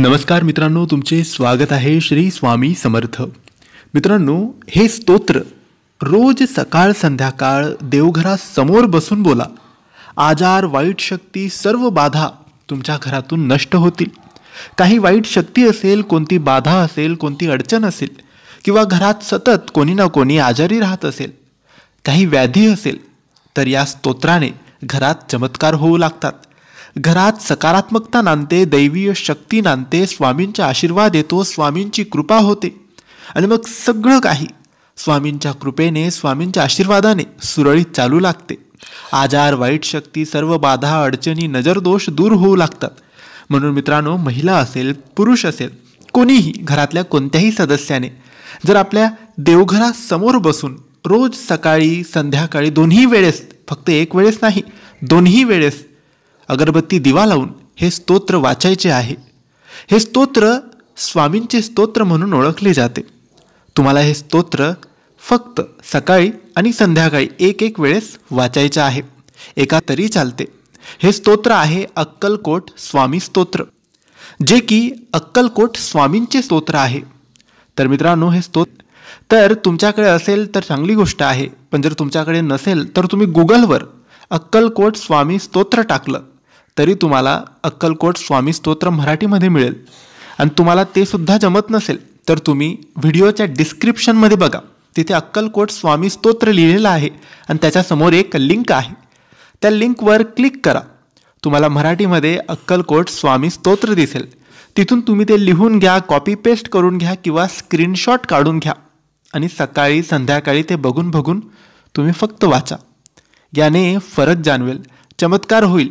नमस्कार मित्रांनो तुमचे स्वागत आहे श्री स्वामी समर्थ मित्रांनो हे स्तोत्र रोज सकाळ संध्याकाळ देवघरासमोर बसून बोला आजार वाईट शक्ती सर्व बाधा तुमच्या घरातून नष्ट होतील काही वाईट शक्ती असेल कोणती बाधा असेल कोणती अडचण असेल किंवा घरात सतत कोणी ना कोणी आजारी राहत असेल काही व्याधी असेल तर या स्तोत्राने घरात चमत्कार होऊ लागतात घरात सकारात्मकता नांदते दैवीय शक्ती नांदते स्वामींचा आशीर्वाद येतो स्वामींची कृपा होते आणि मग सगळं काही स्वामींच्या कृपेने स्वामींच्या आशीर्वादाने सुरळीत चालू लागते आजार वाईट शक्ती सर्व बाधा अडचणी नजरदोष दूर होऊ लागतात म्हणून मित्रांनो महिला असेल पुरुष असेल कोणीही घरातल्या कोणत्याही सदस्याने जर आपल्या देवघरासमोर बसून रोज सकाळी संध्याकाळी दोन्ही वेळेस फक्त एक वेळेस नाही दोन्ही वेळेस अगरबत्ती दिवा लावून हे स्तोत्र वाचायचे आहे हे स्तोत्र स्वामींचे स्तोत्र म्हणून ओळखले जाते तुम्हाला हे स्तोत्र फक्त सकाळी आणि संध्याकाळी एक एक वेळेस वाचायचं आहे एका तरी चालते हे स्तोत्र आहे अक्कलकोट स्वामी स्तोत्र जे की अक्कलकोट स्वामींचे स्तोत्र आहे तर मित्रांनो हे स्तोत्र तर तुमच्याकडे असेल तर चांगली गोष्ट आहे पण जर तुमच्याकडे नसेल तर तुम्ही गुगलवर अक्कलकोट स्वामी स्तोत्र टाकलं तरी तुम्हाला अक्कलकोट स्वामी स्तोत्र मराठीमध्ये मिळेल आणि तुम्हाला ते सुद्धा जमत नसेल तर तुम्ही व्हिडिओच्या डिस्क्रिप्शनमध्ये बघा तिथे अक्कलकोट स्वामी स्तोत्र लिहिलेलं आहे आणि त्याच्यासमोर एक लिंक आहे त्या लिंकवर क्लिक करा तुम्हाला मराठीमध्ये अक्कलकोट स्वामी स्तोत्र दिसेल तिथून तुम्ही ते लिहून घ्या कॉपी पेस्ट करून घ्या किंवा स्क्रीनशॉट काढून घ्या आणि सकाळी संध्याकाळी ते बघून बघून तुम्ही फक्त वाचा याने फरक जाणवेल चमत्कार होईल